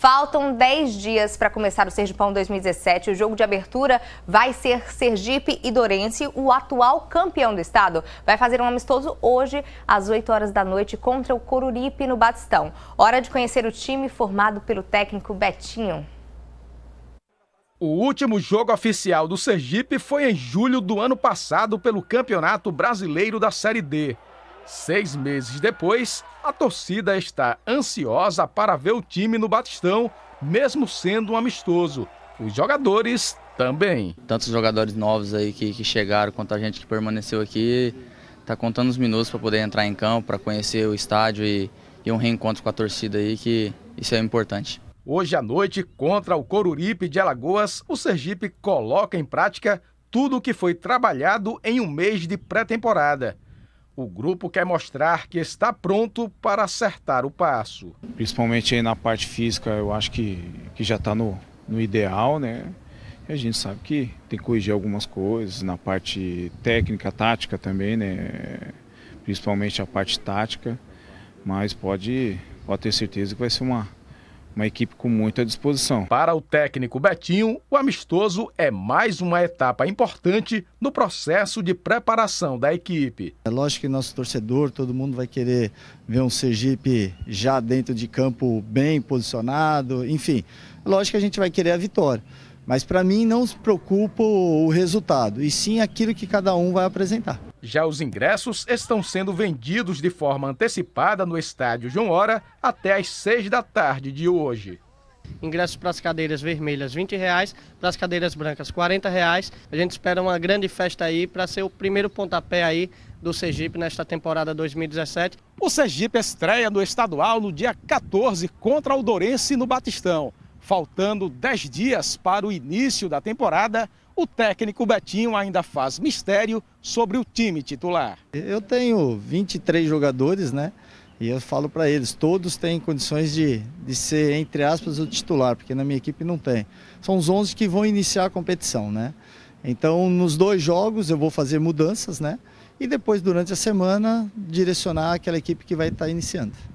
Faltam 10 dias para começar o Sergipão 2017. O jogo de abertura vai ser Sergipe e Dorense. O atual campeão do estado vai fazer um amistoso hoje, às 8 horas da noite, contra o Coruripe, no Batistão. Hora de conhecer o time formado pelo técnico Betinho. O último jogo oficial do Sergipe foi em julho do ano passado pelo Campeonato Brasileiro da Série D. Seis meses depois, a torcida está ansiosa para ver o time no Batistão, mesmo sendo um amistoso. Os jogadores também. Tantos jogadores novos aí que, que chegaram, quanto a gente que permaneceu aqui, está contando os minutos para poder entrar em campo, para conhecer o estádio e, e um reencontro com a torcida aí, que isso é importante. Hoje à noite, contra o Coruripe de Alagoas, o Sergipe coloca em prática tudo o que foi trabalhado em um mês de pré-temporada o grupo quer mostrar que está pronto para acertar o passo. Principalmente aí na parte física, eu acho que, que já está no, no ideal, né? a gente sabe que tem que corrigir algumas coisas na parte técnica, tática também, né? Principalmente a parte tática, mas pode, pode ter certeza que vai ser uma, uma equipe com muita disposição. Para o técnico Betinho, o amistoso é mais uma etapa importante no processo de preparação da equipe. É lógico que nosso torcedor, todo mundo vai querer ver um Sergipe já dentro de campo bem posicionado, enfim. É lógico que a gente vai querer a vitória. Mas para mim não se preocupa o resultado, e sim aquilo que cada um vai apresentar. Já os ingressos estão sendo vendidos de forma antecipada no estádio João Hora até às 6 da tarde de hoje. Ingressos para as cadeiras vermelhas, 20 reais, para as cadeiras brancas, 40 reais. A gente espera uma grande festa aí para ser o primeiro pontapé aí do Sergipe nesta temporada 2017. O Sergipe estreia no estadual no dia 14 contra o Dourense no Batistão. Faltando 10 dias para o início da temporada, o técnico Betinho ainda faz mistério sobre o time titular. Eu tenho 23 jogadores, né? E eu falo para eles, todos têm condições de, de ser, entre aspas, o titular, porque na minha equipe não tem. São os 11 que vão iniciar a competição, né? Então, nos dois jogos eu vou fazer mudanças, né? E depois, durante a semana, direcionar aquela equipe que vai estar tá iniciando.